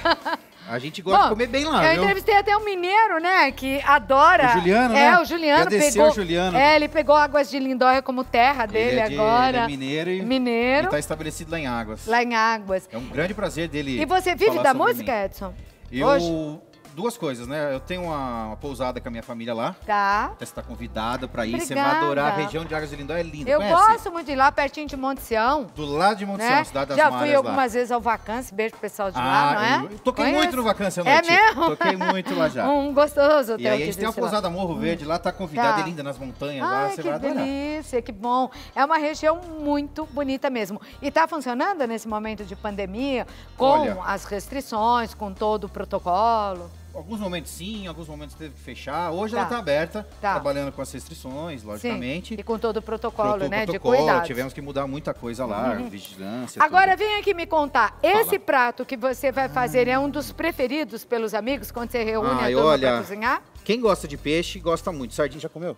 a gente gosta Bom, de comer bem lá. Eu viu? entrevistei até um mineiro, né, que adora. O Juliano, É, né? o Juliano Agradecer pegou. O Juliano. É, ele pegou Águas de Lindóia como terra dele ele é de, agora. Ele é mineiro e mineiro. está estabelecido lá em Águas. Lá em Águas. É um grande prazer dele. E você vive da música, mim. Edson? Eu Hoje? duas coisas, né? Eu tenho uma, uma, pousada com a minha família lá. Tá. Você está convidada para ir. Obrigada. Você vai adorar. A região de Águas de Lindóia é linda. Eu Conhece? gosto muito de ir lá, pertinho de Monte Sião. Do lado de Monte né? Sião, cidade das Já fui algumas lá. vezes ao Vacância. Beijo pro pessoal de ah, lá, não é? Eu toquei muito no Vacância à é noite. É mesmo? Toquei muito lá já. *laughs* um gostoso E aí a gente tem uma pousada lá. Morro Verde lá. Tá convidada. Tá. É linda nas montanhas Ai, lá. Você vai adorar. Que delícia, que bom. É uma região muito bonita mesmo. E tá funcionando nesse momento de pandemia com Olha, as restrições, com todo o protocolo? alguns momentos sim, alguns momentos teve que fechar. Hoje tá. ela está aberta, tá. trabalhando com as restrições, logicamente. Sim. E com todo o protocolo, Proto né? Protocolo, de cuidado. Tivemos que mudar muita coisa lá, uhum. vigilância. Agora tudo. vem aqui me contar. Esse prato que você vai fazer é um dos preferidos pelos amigos quando você reúne Ai, a turma olha, pra cozinhar? Quem gosta de peixe gosta muito. Sardinha já comeu?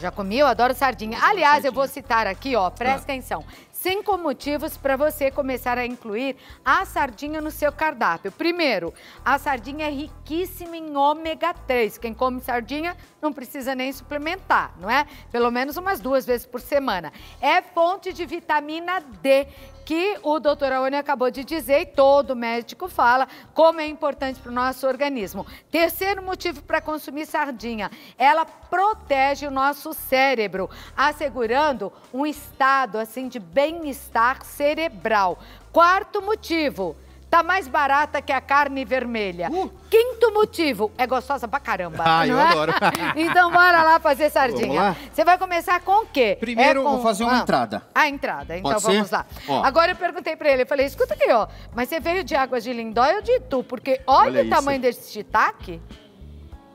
Já comi, eu adoro sardinha. Aliás, eu vou citar aqui, ó, presta ah. atenção cinco motivos para você começar a incluir a sardinha no seu cardápio. Primeiro, a sardinha é riquíssima em ômega 3. Quem come sardinha não precisa nem suplementar, não é? Pelo menos umas duas vezes por semana. É fonte de vitamina D, que o doutor Aone acabou de dizer e todo médico fala como é importante para o nosso organismo. Terceiro motivo para consumir sardinha, ela protege o nosso cérebro, assegurando um estado assim de bem-estar cerebral. Quarto motivo, Tá mais barata que a carne vermelha. Uh. Quinto motivo, é gostosa pra caramba. Ah, eu é? adoro. *laughs* então bora lá fazer sardinha. Você vai começar com o quê? É Primeiro é com... vou fazer uma ah, entrada. A entrada, então Pode vamos ser? lá. Ó. Agora eu perguntei pra ele, eu falei, escuta aqui, ó. Mas você veio de Águas de lindóia ou de Itu? Porque olha, olha o isso. tamanho desse shiitake.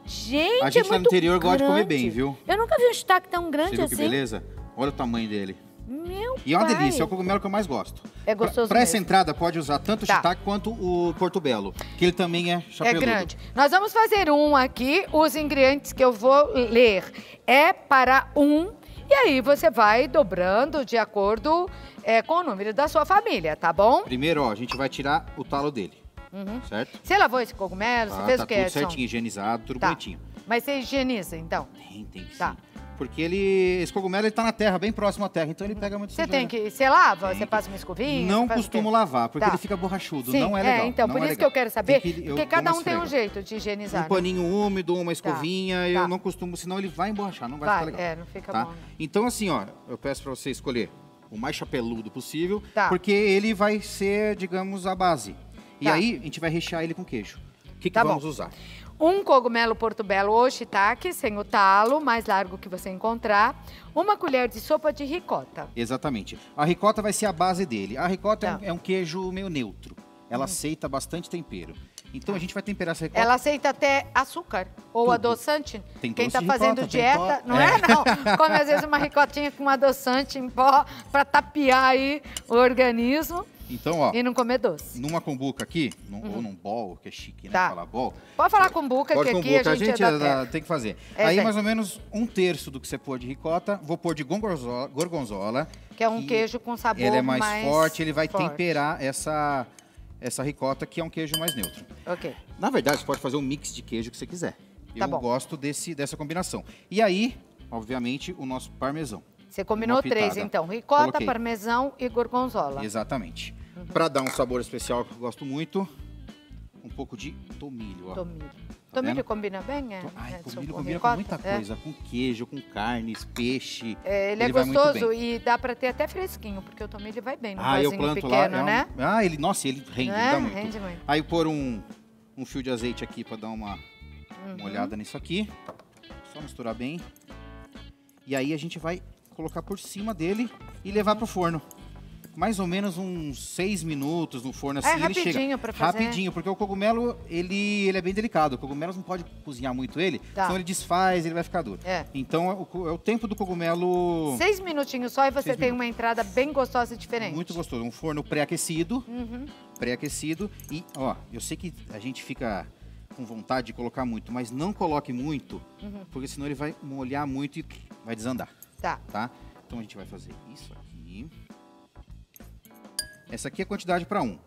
Gente, A gente é lá no interior grande. gosta de comer bem, viu? Eu nunca vi um shiitake tão grande você viu assim. que beleza? Olha o tamanho dele. Meu E é uma pai. delícia, é o cogumelo que eu mais gosto. É gostoso Para essa entrada, pode usar tanto tá. o shiitake quanto o portobello, que ele também é chapeludo. É grande. Nós vamos fazer um aqui, os ingredientes que eu vou ler é para um, e aí você vai dobrando de acordo é, com o número da sua família, tá bom? Primeiro, ó, a gente vai tirar o talo dele. Uhum. Certo? Você lavou esse cogumelo? Tá, você ah, fez tá o que, tudo certinho, higienizado, tudo tá. bonitinho. Mas você higieniza, então? Tem, tem que tá. sim. Porque ele, esse cogumelo ele tá na terra, bem próximo à terra, então ele pega muito Você tem que, você lava, você passa uma escovinha? Não costumo lavar, porque tá. ele fica borrachudo, Sim, não é, é legal. Então, é, então, por isso que eu quero saber, que, porque cada um esfrega. tem um jeito de higienizar. Um né? paninho úmido, uma tá. escovinha, tá. eu tá. não costumo, senão ele vai emborrachar, não vai, vai ficar legal. É, não fica tá? bom. Né? Então assim, ó, eu peço para você escolher o mais chapeludo possível, tá. porque ele vai ser, digamos, a base. E aí, a gente vai rechear ele com queijo. O que, que vamos bom. usar? um cogumelo portobello ou shiitake, sem o talo, mais largo que você encontrar, uma colher de sopa de ricota. Exatamente. A ricota vai ser a base dele. A ricota tá. é, um, tá. é, um, queijo meio neutro. Ela hum. aceita bastante tempero. Então a gente vai temperar essa ricota. Ela aceita até açúcar ou Tudo. adoçante. Tem Quem está fazendo ricota, dieta, não é. é não. Come às vezes uma ricotinha com um adoçante em pó para tapiar aí o organismo. Então, ó. E não comer doce. Numa combuca aqui, num, uhum. ou num bol, que é chique, né? Tá. Falar bol. Pode falar com buca que aqui a gente, a gente é, é tem que fazer. É, Aí, mais ou menos um terço do que você pôr de ricota, vou pôr de gorgonzola. gorgonzola que é um que queijo com sabor ele é mais, mais forte, ele vai forte. temperar essa essa ricota, que é um queijo mais neutro. Ok. Na verdade, você pode fazer um mix de queijo que você quiser. Tá Eu bom. gosto desse, dessa combinação. E aí, obviamente, o nosso parmesão. Você combinou três, então. Ricota, Coloquei. parmesão e gorgonzola. Exatamente. Uhum. Para dar um sabor especial que eu gosto muito, um pouco de tomilho. Ó. Tomilho. Tá tomilho vendo? combina bem, é? Ai, é, tomilho combina ricota? com muita é. coisa, é. com queijo, com carnes, peixe. É, ele, ele, é gostoso e dá para ter até fresquinho, porque o tomilho vai bem no ah, eu planto pequeno, lá, é né? Um... Ah, ele, nossa, ele rende, é, dá muito. Rende muito. Aí pôr um, um fio de azeite aqui para dar uma, uhum. uma olhada nisso aqui. Só misturar bem. E aí a gente vai colocar por cima dele e levar pro forno. Mais ou menos uns seis minutos no forno assim, é, ele chega. Rapidinho pra fazer. Rapidinho, porque o cogumelo, ele, ele é bem delicado. O cogumelo não pode cozinhar muito ele, tá. senão ele desfaz, ele vai ficar duro. É. Então é o, é o tempo do cogumelo. Seis minutinhos só e você seis tem minutos. uma entrada bem gostosa e diferente. Muito gostoso. Um forno pré-aquecido. Uhum. Pré-aquecido. E, ó, eu sei que a gente fica com vontade de colocar muito, mas não coloque muito, uhum. porque senão ele vai molhar muito e vai desandar. Tá. Tá? Então a gente vai fazer isso aqui. Essa aqui é a quantidade para um.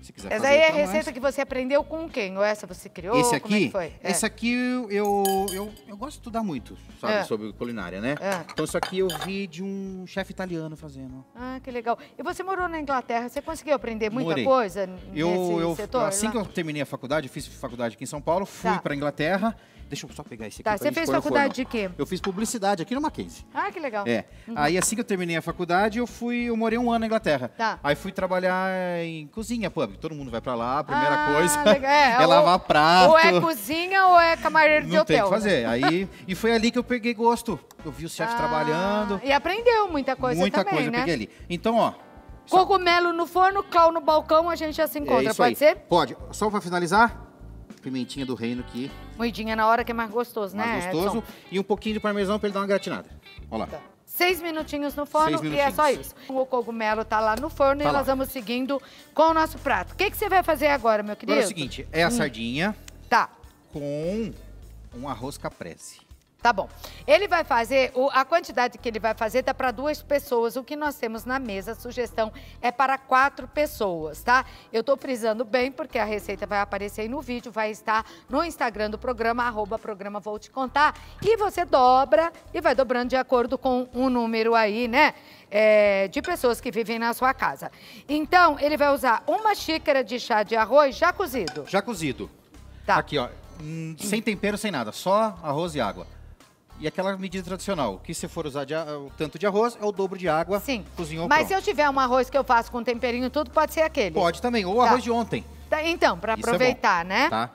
Se quiser essa fazer aí é a receita mais. que você aprendeu com quem? Ou essa você criou? Esse aqui, Como é Essa aqui é. eu, eu, eu gosto de estudar muito, sabe, é. sobre culinária, né? É. Então isso aqui eu vi de um chefe italiano fazendo. Ah, que legal. E você morou na Inglaterra, você conseguiu aprender muita Morei. coisa eu, eu, setor? Assim lá? que eu terminei a faculdade, fiz faculdade aqui em São Paulo, fui tá. para Inglaterra. Deixa eu só pegar esse aqui. Tá, você fez faculdade de quê? Eu fiz publicidade aqui no Mackenzie. Ah, que legal. É. Uhum. Aí assim que eu terminei a faculdade, eu fui, eu morei um ano na Inglaterra. Tá. Aí fui trabalhar em cozinha pub. Todo mundo vai pra lá, a primeira ah, coisa é, *laughs* é lavar prato. Ou é cozinha ou é camareiro de hotel. Não tem que né? fazer. Aí, e foi ali que eu peguei gosto. Eu vi o chefe ah, trabalhando. E aprendeu muita coisa muita também, coisa né? eu peguei ali. Então, ó, Cogumelo no forno, clau no balcão, a gente já se encontra, é pode aí. ser? Pode. Só para finalizar, pimentinha do reino aqui. Moidinha na hora que é mais gostoso, mais né? Mais gostoso. Edson? E um pouquinho de parmesão para ele dar uma gratinada. Olha lá. Tá. Seis minutinhos no forno minutinhos. e é só isso. O cogumelo tá lá no forno tá e lá. nós vamos seguindo com o nosso prato. O que, que você vai fazer agora, meu querido? Agora é o seguinte, é a hum. sardinha. Tá. Com um arroz caprese. Tá bom. Ele vai fazer, a quantidade que ele vai fazer dá para duas pessoas. O que nós temos na mesa, a sugestão é para quatro pessoas, tá? Eu estou frisando bem, porque a receita vai aparecer aí no vídeo, vai estar no Instagram do programa, arroba programa Vou Te Contar. E você dobra e vai dobrando de acordo com um número aí, né? É, de pessoas que vivem na sua casa. Então, ele vai usar uma xícara de chá de arroz já cozido. Já cozido. Tá. Aqui, ó. Hum, sem tempero, sem nada, só arroz e água. E aquela medida tradicional, que se for usar de, o tanto de arroz, é o dobro de água. Sim. Cozinhou Mas pronto. se eu tiver um arroz que eu faço com temperinho e tudo, pode ser aquele? Pode também, ou tá. arroz de ontem. Tá, então, para é aproveitar, é né? Tá.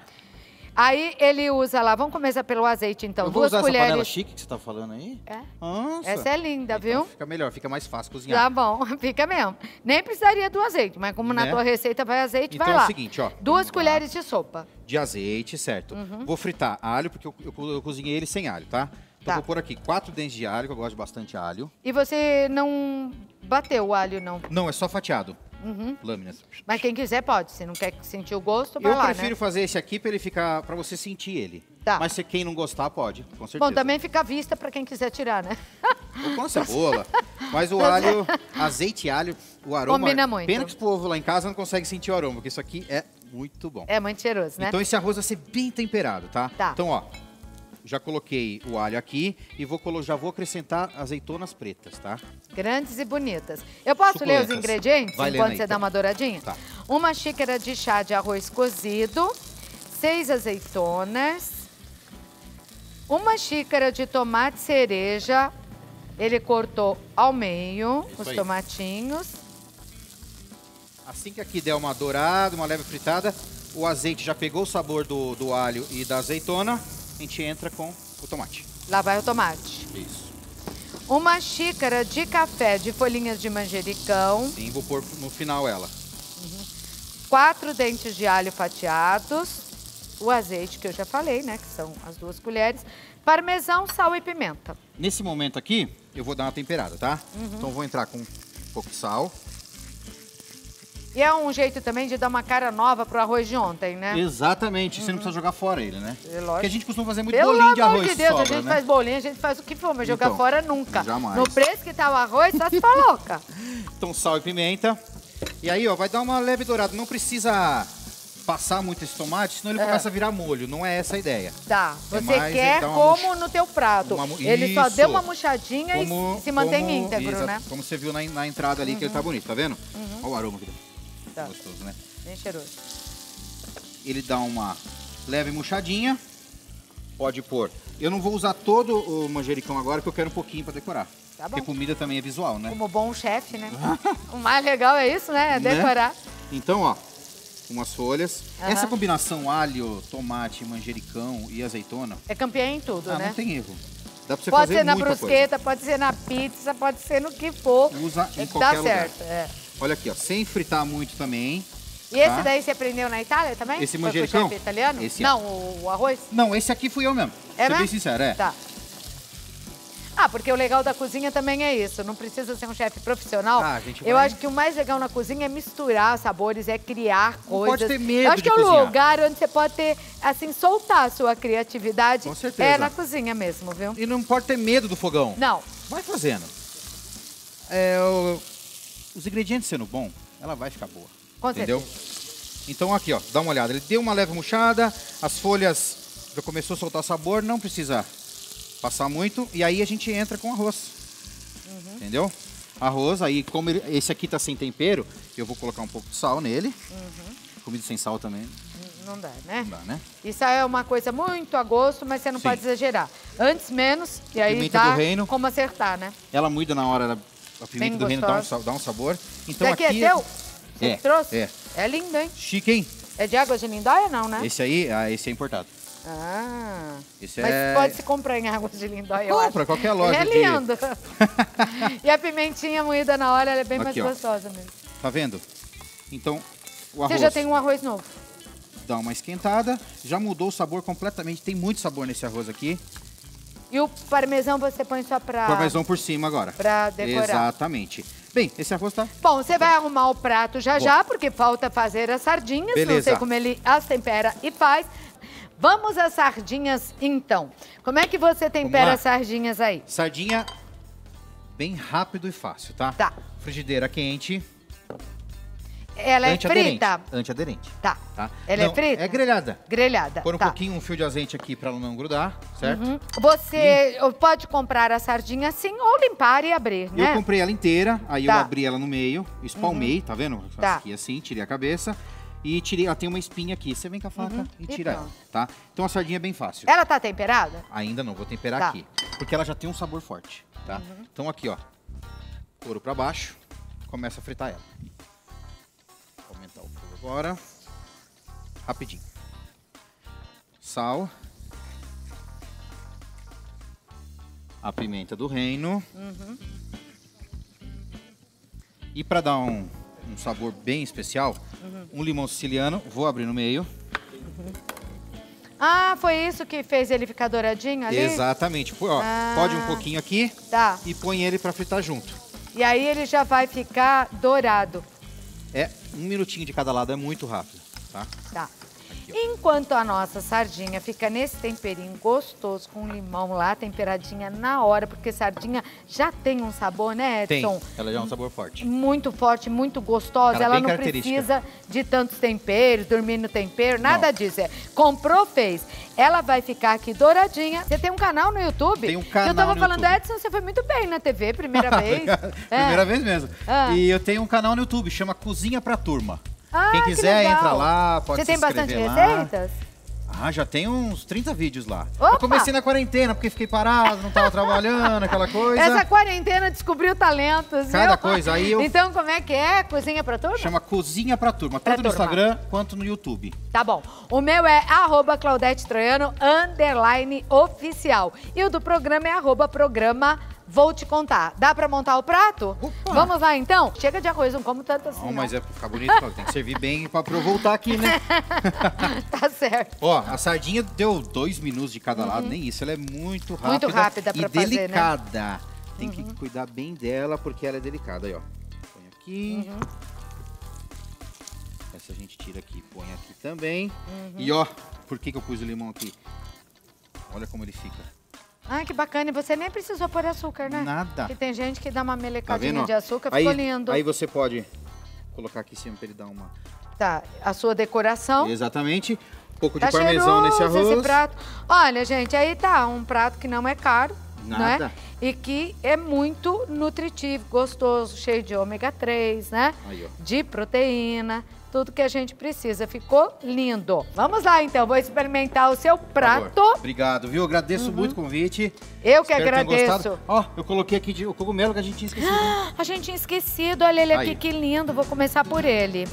Aí ele usa lá, vamos começar pelo azeite então. Eu vou Duas usar colheres. essa panela chique que você tá falando aí? É. Nossa. Essa é linda, então, viu? Fica melhor, fica mais fácil cozinhar. Tá bom, *laughs* fica mesmo. Nem precisaria do azeite, mas como né? na tua receita vai azeite, então vai lá. Então é o seguinte, ó. Duas colheres de sopa. De azeite, certo. Uhum. Vou fritar alho, porque eu, eu, eu cozinhei ele sem alho, tá? Então tá. vou pôr aqui quatro dentes de alho, que eu gosto bastante de alho. E você não bateu o alho, não? Não, é só fatiado. Uhum. Lâminas. Mas quem quiser pode. Se não quer sentir o gosto, vai eu lá, Eu né? prefiro né? fazer esse aqui para ele ficar, para você sentir ele. Tá. Mas se quem não gostar, pode, com certeza. Bom, também fica à vista para quem quiser tirar, né? Com a cebola Mas o alho, azeite e alho, o aroma... Combina é muito. Pena que o povo lá em casa não consegue sentir o aroma, porque isso aqui é muito bom. É muito cheiroso, né? Então esse arroz vai ser bem temperado, tá? Tá. Então, ó, já coloquei o alho aqui e vou, já vou acrescentar azeitonas pretas, tá? Grandes e bonitas. Eu posso Suculentas. ler os ingredientes Vai enquanto aí, você tá. dá uma douradinha? Tá. Uma xícara de chá de arroz cozido, seis azeitonas, uma xícara de tomate cereja, ele cortou ao meio Isso os aí. tomatinhos. Assim que aqui der uma dourada, uma leve fritada, o azeite já pegou o sabor do, do alho e da azeitona a gente entra com o tomate. Lá vai o tomate. Isso. Uma xícara de café de folhinhas de manjericão. Sim, vou pôr no final ela. Uhum. Quatro dentes de alho fatiados. O azeite, que eu já falei, né? Que são as duas colheres. Parmesão, sal e pimenta. Nesse momento aqui, eu vou dar uma temperada, tá? Uhum. Então vou entrar com um pouco de sal. E é um jeito também de dar uma cara nova pro arroz de ontem, né? Exatamente. Uhum. Você não precisa uhum. jogar fora ele, né? É lógico. Porque a gente costuma fazer muito Pelo bolinho de arroz de Deus, sobra, a gente né? faz bolinho, a gente faz o que for, mas então, jogar fora nunca. Jamais. No preço que tá o arroz, tá se *laughs* louca. então sal e pimenta. E aí, ó, vai dar uma leve dourada. Não precisa passar muito esse tomate, senão ele é. começa a virar molho. Não é essa a ideia. Tá. É Você quer como no teu prato. Uma, ele isso. só deu uma murchadinha como, e se mantém como, íntegro, exato, né? Como você viu na, na entrada ali, uhum. que ele tá uhum. bonito, tá vendo? Uhum. Olha o aroma que deu. Tá. Gostoso, né? Bem cheiroso. Ele dá uma leve murchadinha. Pode pôr. Eu não vou usar todo o manjericão agora, porque eu quero um pouquinho para decorar. Tá bom. Porque comida também é visual, né? Como bom chefe, né? *laughs* o mais legal é isso, né? É né? decorar. Né? Então, ó, umas folhas. Uhum. Essa combinação alho, tomate, manjericão e azeitona... É campeã em tudo, ah, né? não tem erro. Dá pra você pode fazer ser na brusqueta, coisa. pode ser na pizza, pode ser no que for. Usa em é qualquer dá lugar. Dá certo, é. Olha aqui, ó, sem fritar muito também. E tá? esse daí você aprendeu na Itália também? Esse manjericão? italiano? Esse Não, o, o arroz? Não, esse aqui fui eu mesmo. É mesmo? bem sincero, é. Tá. Ah, porque o legal da cozinha também é isso. Não precisa ser um chefe profissional. Ah, gente vai... Eu acho que o mais legal na cozinha é misturar sabores, é criar não coisas. Pode ter medo. Eu acho que é o lugar onde você pode ter, assim, soltar a sua criatividade. Com é certeza. É na cozinha mesmo, viu? E não pode ter medo do fogão. Não. Vai fazendo. É, os ingredientes sendo bom, ela vai ficar boa. Com entendeu? Certeza. Então aqui, ó, dá uma olhada. Ele deu uma leve murchada, as folhas já começou a soltar sabor, não precisa passar muito. E aí a gente entra com arroz. Uhum. Entendeu? Arroz, aí como ele, esse aqui tá sem tempero, eu vou colocar um pouco de sal nele. Uhum. Comida sem sal também. Não dá, né? Não dá, né? Isso é uma coisa muito a gosto, mas você não Sim. pode exagerar. Antes menos, e aí Pimenta dá do reino, como acertar, né? Ela muda na hora a pimenta Bem do reino dá um, dá um, sabor. Então Esse aqui, aqui é teu? Você é, trouxe? É. é lindo, hein? Chique, hein? É de água de Lindóia, não, né? Esse aí, ah, esse é importado. Ah. Esse mas é... pode se comprar em água de Lindóia, Compra, qualquer loja. É lindo. *laughs* e a pimentinha moída na hora, é bem aqui, mais gostosa ó. mesmo. Tá vendo? Então, o arroz... Você já tem um arroz novo? Dá uma esquentada. Já mudou o sabor completamente. Tem muito sabor nesse arroz aqui. E o parmesão você põe só pra... Parmesão por cima agora. Pra decorar. Exatamente. Bem, esse arroz tá... Bom, você vai arrumar o prato já Bom. já, porque falta fazer as sardinhas. Beleza. Não sei como ele as tempera e faz. Vamos às sardinhas, então. Como é que você tempera as sardinhas aí? Sardinha bem rápido e fácil, tá? Tá. Frigideira quente. Ela é frita. Antiaderente. Tá. tá. Ela é não, é frita? É grelhada. Grelhada. Põe um tá. pouquinho, um fio de azeite aqui para ela não grudar, certo? Uhum. Você pode comprar a sardinha assim ou limpar e abrir, né? Eu comprei ela inteira, aí tá. eu abri ela no meio, espalmei, uhum. tá vendo? Tá. Aqui assim, tirei a cabeça. E tirei, ela tem uma espinha aqui. Você vem com a faca uhum. e tira ela, tá? Então a sardinha é bem fácil. Ela tá temperada? Ainda não, vou temperar tá. aqui. Porque ela já tem um sabor forte, tá? Uhum. Então aqui, ó. Ouro para baixo, começa a fritar ela agora. Rapidinho. Sal. A pimenta do reino. Uhum. E para dar um, um, sabor bem especial, uhum. um limão siciliano. Vou abrir no meio. Uhum. Ah, foi isso que fez ele ficar douradinho ali? Exatamente. Pô, ó, ah. Pode um pouquinho aqui tá. e põe ele para fritar junto. E aí ele já vai ficar dourado. É, um minutinho de cada lado é muito rápido, tá? Tá. Enquanto a nossa sardinha fica nesse temperinho gostoso com limão lá, temperadinha na hora, porque sardinha já tem um sabor, né, Edson? Tem. Ela já é um sabor forte. Muito forte, muito gostosa. Ela, ela não precisa de tantos temperos, dormir no tempero, nada não. disso. É. Comprou, fez. Ela vai ficar aqui douradinha. Você tem um canal no YouTube? Tem um canal. Eu tava falando, YouTube. Edson, você foi muito bem na TV, primeira *laughs* vez. *laughs* é. Primeira vez mesmo. Ah. E eu tenho um canal no YouTube, chama Cozinha pra Turma. Ah, Quem quiser, que entra lá, pode Você se tem bastante lá. receitas? Ah, já tem uns 30 vídeos lá. Opa! Eu comecei na quarentena, porque fiquei parado, não estava trabalhando, aquela coisa. Essa quarentena descobriu talentos, Cada viu? coisa. Aí eu... Então, como é que é? Cozinha pra turma? Chama Cozinha pra Turma, pra tanto turma. no Instagram quanto no YouTube. Tá bom. O meu é arroba Claudete Troiano, underline oficial. E o do programa é arroba programa Vou te contar. Dá pra montar o prato? Opa. Vamos lá, então? Chega de arroz, não como tanto assim. Não, mas né? é pra ficar bonito, tem que servir bem pra, pra eu voltar aqui, né? *laughs* tá certo. Ó, a sardinha deu dois minutos de cada uhum. lado, nem isso. Ela é muito rápida. Muito rápida pra e fazer, né? delicada. Né? Tem uhum. que cuidar bem dela, porque ela é delicada. Aí, ó. Põe aqui. Uhum. Essa a gente tira aqui, põe aqui também. Uhum. E ó, por que, que eu pus o limão aqui? Olha como ele fica. Ah, que bacana. E você nem precisou pôr açúcar, né? Nada. Porque tem gente que dá uma tá melecadinha tá de açúcar, aí, ficou lindo. Aí você pode colocar aqui em cima pra ele dar uma... Tá, a sua decoração. Exatamente. Um pouco tá de parmesão nesse arroz. esse prato. Olha, gente, aí tá um prato que não é caro, né? Nada. né? E que é muito nutritivo, gostoso, cheio de ômega 3, né? Aí, de proteína tudo que a gente precisa. Ficou lindo. Vamos lá, então. Vou experimentar o seu prato. Obrigado, viu? Agradeço uhum. muito o convite. Eu que Espero agradeço. Ó, oh, eu coloquei aqui de, o cogumelo que a gente tinha esquecido. *gasps* a gente tinha esquecido. Olha ele aqui, Aí. que lindo. Vou começar por ele.